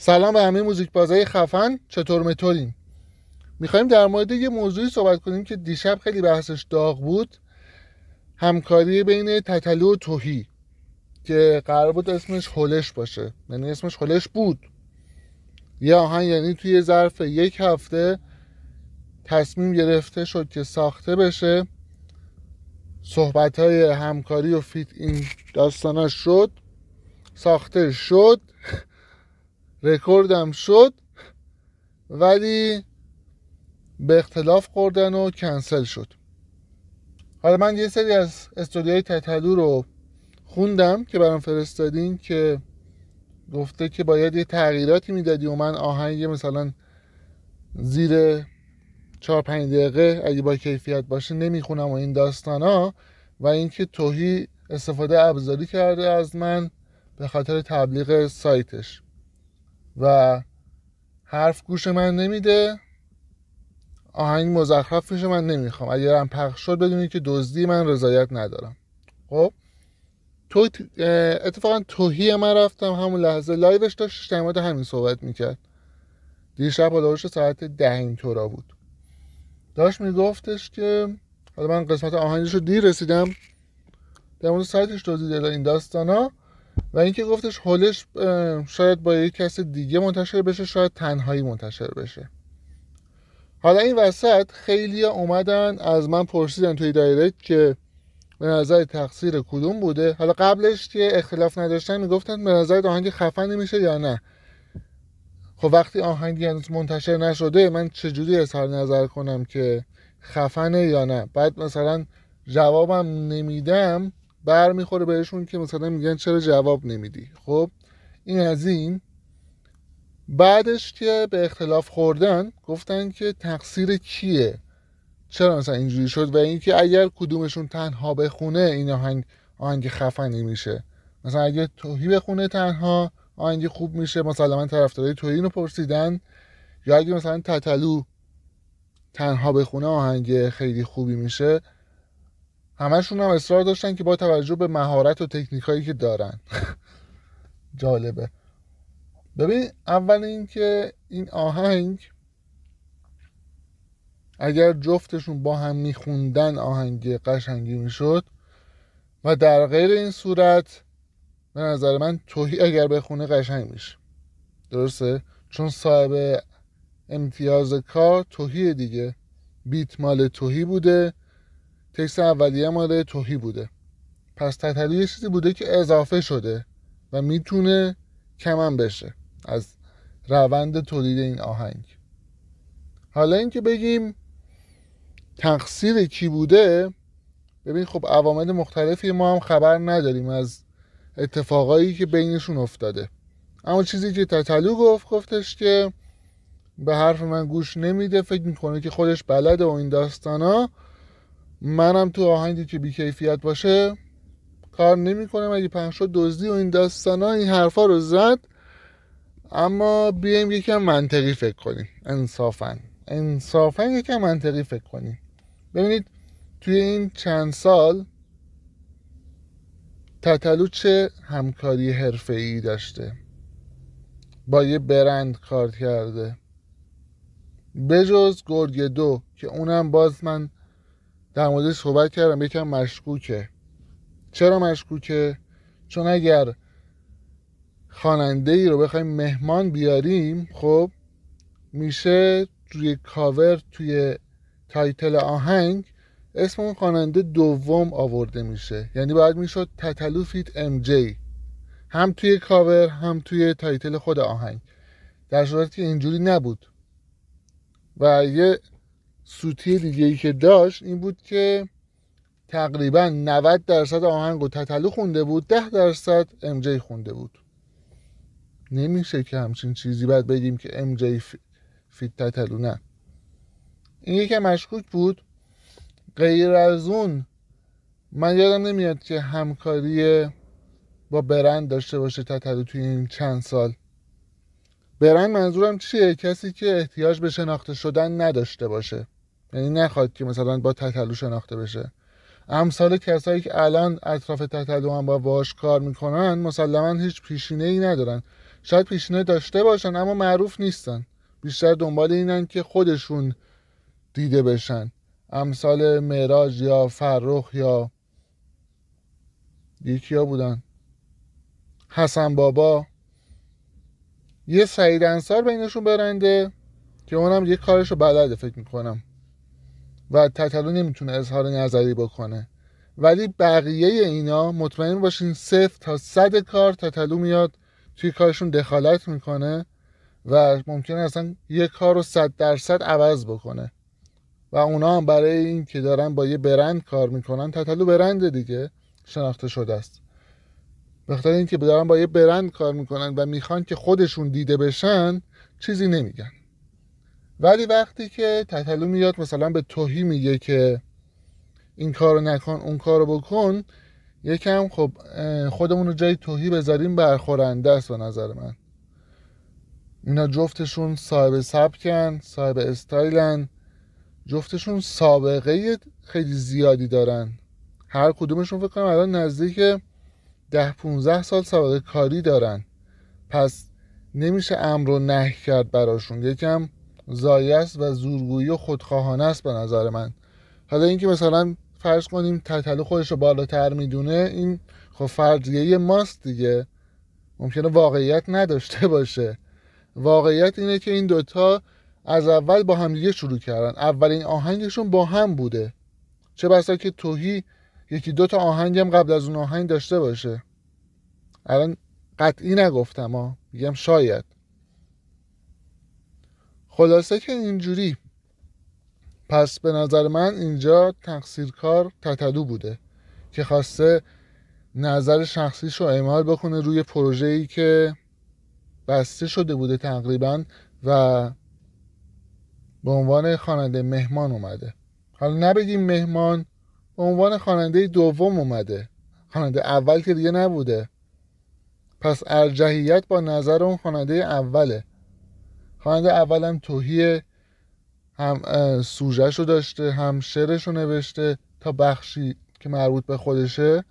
سلام به همه موزیک بازای خفن چطور متولین میخوایم در مورد یه موضوعی صحبت کنیم که دیشب خیلی بحثش داغ بود همکاری بین تتلو و توهی که قرار بود اسمش هلش باشه یعنی اسمش هلش بود یه آهن یعنی توی ظرف یک هفته تصمیم گرفته شد که ساخته بشه صحبت های همکاری و فیت این داستاناش شد ساخته شد رکوردم شد ولی به اختلاف خوردن و کنسل شد حالا من یه سری از استودیای تتلو رو خوندم که برام فرستادین که گفته که باید یه تغییراتی میدادی و من آهنگ مثلا زیر چهار پنج دقیقه اگه با کیفیت باشه نمیخونم و این داستان ها و اینکه توهی استفاده ابزاری کرده از من به خاطر تبلیغ سایتش و حرف گوش من نمیده آهنگ مزخرف میشه من نمیخوام هم پخش شد بدونید که دزدی من رضایت ندارم خب تو اتفاقا توهی من رفتم همون لحظه لایوش داشت شما همین صحبت میکرد دیشب هلوش ساعت ده را بود داشت میگفتش که حالا من قسمت آهنگش رو دیر رسیدم در مورد سایتش توضیح داده این داستانا و اینکه گفتش هولش شاید با یک کس دیگه منتشر بشه شاید تنهایی منتشر بشه حالا این وسط خیلی اومدن از من پرسیدن توی دایرکت که به نظر تقصیر کدوم بوده حالا قبلش که اختلاف نداشتن میگفتن به نظر آهنگ خفنی میشه یا نه خب وقتی آهنگی هنوز منتشر نشده من چجوری اظهار نظر کنم که خفنه یا نه بعد مثلا جوابم نمیدم برمیخوره بهشون که مثلا میگن چرا جواب نمیدی خب این از این بعدش که به اختلاف خوردن گفتن که تقصیر کیه چرا مثلا اینجوری شد و اینکه اگر کدومشون تنها بخونه این آهنگ آهنگ خفنی میشه مثلا اگر توهی بخونه تنها آهنگ خوب میشه مثلا من طرفدارای توهی رو پرسیدن یا اگر مثلا تتلو تنها بخونه آهنگ خیلی خوبی میشه همشون هم اصرار داشتن که با توجه به مهارت و تکنیک هایی که دارن جالبه ببین اول اینکه این آهنگ اگر جفتشون با هم میخوندن آهنگ قشنگی میشد و در غیر این صورت به نظر من توهی اگر بخونه قشنگ میشه درسته چون صاحب امتیاز کار توهی دیگه بیت مال توهی بوده تکست اولیه مال توهی بوده پس تتری یه چیزی بوده که اضافه شده و میتونه کمم بشه از روند تولید این آهنگ حالا اینکه بگیم تقصیر کی بوده ببین خب عوامل مختلفی ما هم خبر نداریم از اتفاقایی که بینشون افتاده اما چیزی که تتلو گفت گفتش که به حرف من گوش نمیده فکر میکنه که خودش بلده و این داستانا منم تو آهنگی که بیکیفیت باشه کار نمیکنم اگه پنج دزدی و این ها این حرفا رو زد اما بیایم یکم منطقی فکر کنیم انصافا انصافا یکم منطقی فکر کنیم ببینید توی این چند سال تتلو چه همکاری ای داشته با یه برند کار کرده بجز گرگ دو که اونم باز من در موردش صحبت کردم یکم مشکوکه چرا مشکوکه چون اگر خواننده ای رو بخوایم مهمان بیاریم خب میشه توی کاور توی تایتل آهنگ اسم اون خواننده دوم آورده میشه یعنی باید میشد تتلوفیت ام جی هم توی کاور هم توی تایتل خود آهنگ در صورتی که اینجوری نبود و یه سوتی دیگه ای که داشت این بود که تقریبا 90 درصد آهنگ و تتلو خونده بود 10 درصد ام جی خونده بود نمیشه که همچین چیزی بعد بگیم که ام جی فیت تتلو نه این یکم مشکوک بود غیر از اون من یادم نمیاد که همکاری با برند داشته باشه تتلو توی این چند سال برند منظورم چیه کسی که احتیاج به شناخته شدن نداشته باشه یعنی نخواد که مثلا با تتلو شناخته بشه امثال کسایی که الان اطراف تتلو هم با واش کار میکنن مسلما هیچ پیشینه ای ندارن شاید پیشینه داشته باشن اما معروف نیستن بیشتر دنبال اینن که خودشون دیده بشن امثال معراج یا فرخ یا یکی ها بودن حسن بابا یه سعید انصار بینشون برنده که اونم یه کارشو بلده فکر میکنم و تتلو نمیتونه اظهار نظری بکنه ولی بقیه اینا مطمئن باشین صفر تا صد کار تتلو میاد توی کارشون دخالت میکنه و ممکنه اصلا یه کار رو صد درصد عوض بکنه و اونا هم برای این که دارن با یه برند کار میکنن تتلو برنده دیگه شناخته شده است به اینکه دارن با یه برند کار میکنن و میخوان که خودشون دیده بشن چیزی نمیگن ولی وقتی که تطلو میاد مثلا به توهی میگه که این کارو نکن اون کارو بکن یکم خب خودمون رو جای توهی بذاریم برخورنده است به نظر من اینا جفتشون صاحب سبکن صاحب استایلن جفتشون سابقه خیلی زیادی دارن هر کدومشون فکر کنم الان نزدیک ده 15 سال سابقه کاری دارن پس نمیشه امر و نه کرد براشون یکم زایست و زورگویی و خودخواهانه است به نظر من حالا اینکه مثلا فرض کنیم تطلو خودش رو بالاتر میدونه این خب فرضیه ماست دیگه ممکنه واقعیت نداشته باشه واقعیت اینه که این دوتا از اول با هم دیگه شروع کردن اولین آهنگشون با هم بوده چه بسا که توهی یکی دوتا آهنگ هم قبل از اون آهنگ داشته باشه الان قطعی نگفتم ها میگم شاید خلاصه که اینجوری پس به نظر من اینجا تقصیرکار تتلو بوده که خواسته نظر شخصیش رو اعمال بکنه روی پروژه ای که بسته شده بوده تقریبا و به عنوان خواننده مهمان اومده حالا نبگیم مهمان به عنوان خواننده دوم اومده خواننده اول که دیگه نبوده پس ارجحیت با نظر اون خواننده اوله خواننده اولا توهیه هم سوژهش رو داشته هم شعرش رو نوشته تا بخشی که مربوط به خودشه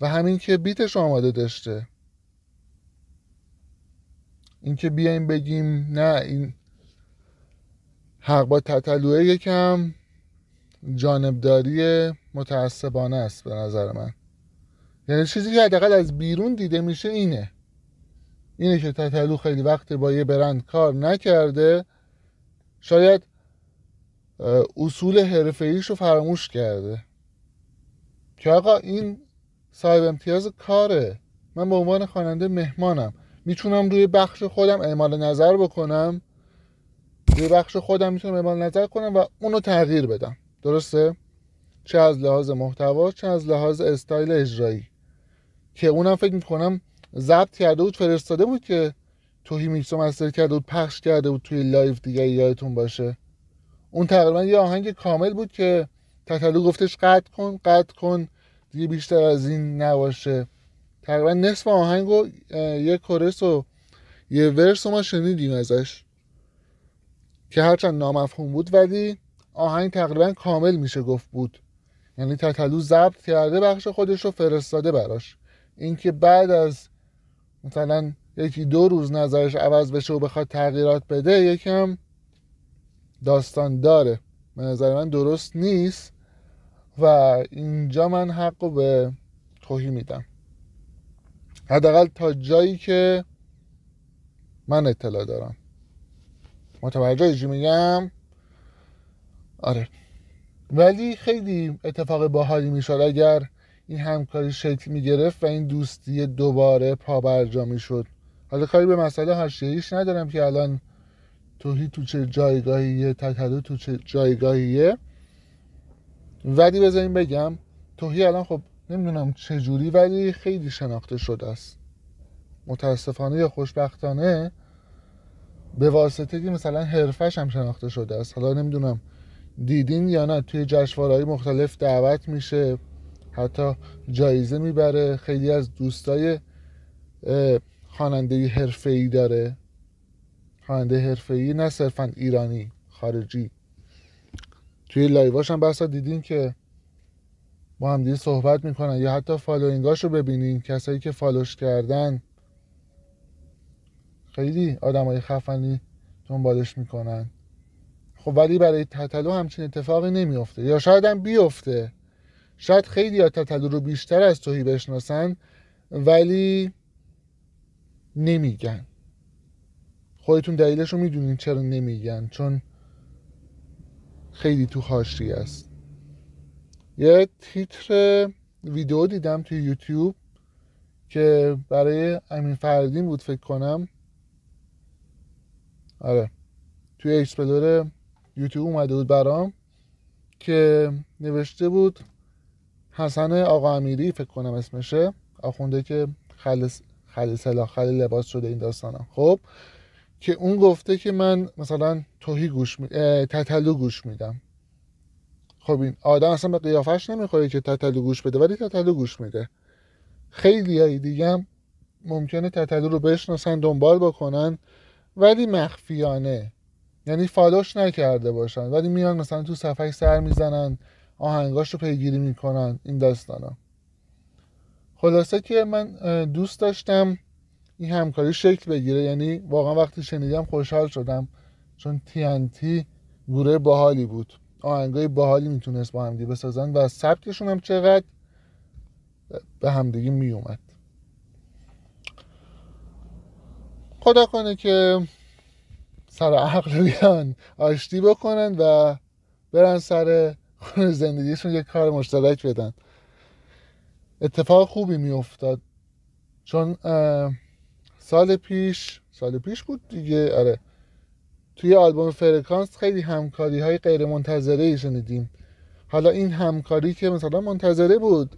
و همین که بیتش رو آماده داشته اینکه بیایم بگیم نه این حق با تطلوعه یکم جانبداری متعصبانه است به نظر من یعنی چیزی که حداقل از بیرون دیده میشه اینه اینه که تتلو خیلی وقت با یه برند کار نکرده شاید اصول حرفه رو فراموش کرده که آقا این صاحب امتیاز کاره من به عنوان خواننده مهمانم میتونم روی بخش خودم اعمال نظر بکنم روی بخش خودم میتونم اعمال نظر کنم و اونو تغییر بدم درسته چه از لحاظ محتوا چه از لحاظ استایل اجرایی که اونم فکر میکنم ضبط کرده بود فرستاده بود که توهی میکس مستر کرده بود پخش کرده بود توی لایف دیگه یادتون باشه اون تقریبا یه آهنگ کامل بود که تتلو گفتش قطع کن قطع کن دیگه بیشتر از این نباشه تقریبا نصف آهنگ و یه کورس و یه ورس رو ما شنیدیم ازش که هرچند نامفهوم بود ولی آهنگ تقریبا کامل میشه گفت بود یعنی تتلو ضبط کرده بخش خودش رو فرستاده براش اینکه بعد از مثلا یکی دو روز نظرش عوض بشه و بخواد تغییرات بده یکم داستان داره به نظر من درست نیست و اینجا من حق رو به توهی میدم حداقل تا جایی که من اطلاع دارم متوجه ایجی میگم آره ولی خیلی اتفاق باحالی میشد اگر این همکاری شکل میگرفت و این دوستی دوباره پابرجا شد حالا کاری به مسئله هاشیهیش ندارم که الان توهی تو چه جایگاهیه تکدو تو چه جایگاهیه ولی بذاریم بگم توهی الان خب نمیدونم چه جوری ولی خیلی شناخته شده است متاسفانه یا خوشبختانه به واسطه که مثلا حرفش هم شناخته شده است حالا نمیدونم دیدین یا نه توی جشنواره‌های مختلف دعوت میشه حتی جایزه میبره خیلی از دوستای خواننده حرفه‌ای داره خواننده حرفه‌ای نه صرفا ایرانی خارجی توی لایواش هم بسا دیدین که با هم صحبت میکنن یا حتی فالوینگاش رو ببینین کسایی که فالوش کردن خیلی آدمای خفنی دنبالش میکنن خب ولی برای تطلو همچین اتفاقی نمیافته یا شاید هم بیفته شاید خیلی ها تتلو رو بیشتر از توهی بشناسن ولی نمیگن خودتون دلیلش رو میدونین چرا نمیگن چون خیلی تو هاشی است یه تیتر ویدیو دیدم توی یوتیوب که برای امین فردین بود فکر کنم آره توی اکسپلور یوتیوب اومده بود برام که نوشته بود حسن آقا امیری فکر کنم اسمشه آخونده که خل سلا سلاح لباس شده این داستانم خب که اون گفته که من مثلا توهی گوش گوش میدم خب این آدم اصلا به قیافش نمیخوره که تتلو گوش بده ولی تتلو گوش میده خیلی های دیگه هم ممکنه تتلو رو بشناسن دنبال بکنن ولی مخفیانه یعنی فالوش نکرده باشن ولی میان مثلا تو صفحه سر میزنن آهنگاش رو پیگیری میکنن این داستانا خلاصه که من دوست داشتم این همکاری شکل بگیره یعنی واقعا وقتی شنیدم خوشحال شدم چون TNT گوره باحالی بود آهنگای باحالی میتونست با همدیگه بسازن و سبکشون هم چقدر به همدیگه میومد خدا کنه که سر عقل بیان آشتی بکنن و برن سر زندگیشون یه کار مشترک بدن اتفاق خوبی میافتاد چون سال پیش سال پیش بود دیگه آره توی آلبوم فرکانس خیلی همکاری های غیر منتظره شنیدیم حالا این همکاری که مثلا منتظره بود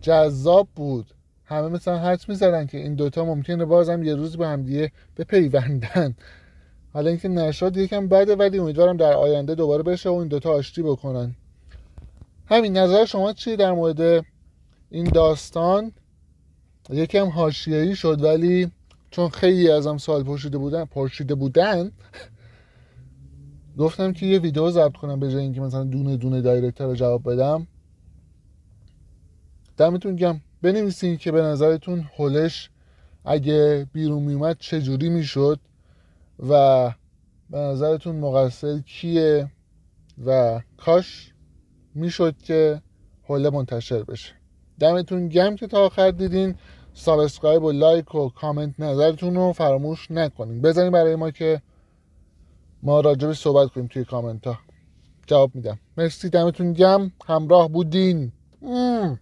جذاب بود همه مثلا حد میزدن که این دوتا ممکنه بازم یه روز به هم دیگه پیوندن حالا اینکه نشد یکم بده ولی امیدوارم در آینده دوباره بشه و این دوتا آشتی بکنن همین نظر شما چیه در مورد این داستان یکم حاشیه‌ای شد ولی چون خیلی ازم سال پرشیده بودن پرشیده بودن گفتم که یه ویدیو ضبط کنم به جای اینکه مثلا دونه دونه دایرکتر رو جواب بدم دمتون گم بنویسین که به نظرتون هلش اگه بیرون میومد چجوری میشد و به نظرتون مقصر کیه و کاش میشد که هله منتشر بشه دمتون گم که تا آخر دیدین سابسکرایب و لایک و کامنت نظرتون رو فراموش نکنین بزنین برای ما که ما راجبی صحبت کنیم توی کامنت ها جواب میدم مرسی دمتون گم همراه بودین